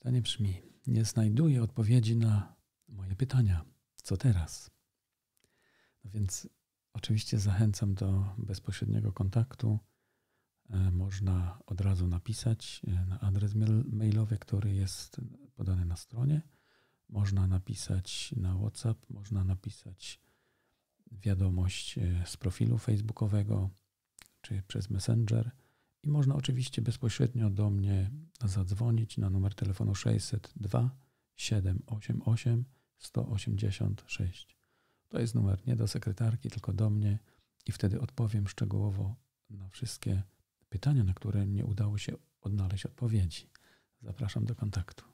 Pytanie brzmi: Nie znajduję odpowiedzi na moje pytania. Co teraz? No więc oczywiście zachęcam do bezpośredniego kontaktu. E, można od razu napisać e, na adres mailowy, który jest podany na stronie. Można napisać na WhatsApp, można napisać wiadomość e, z profilu facebookowego czy przez Messenger. I można oczywiście bezpośrednio do mnie zadzwonić na numer telefonu 602 788 186. To jest numer nie do sekretarki, tylko do mnie i wtedy odpowiem szczegółowo na wszystkie pytania, na które nie udało się odnaleźć odpowiedzi. Zapraszam do kontaktu.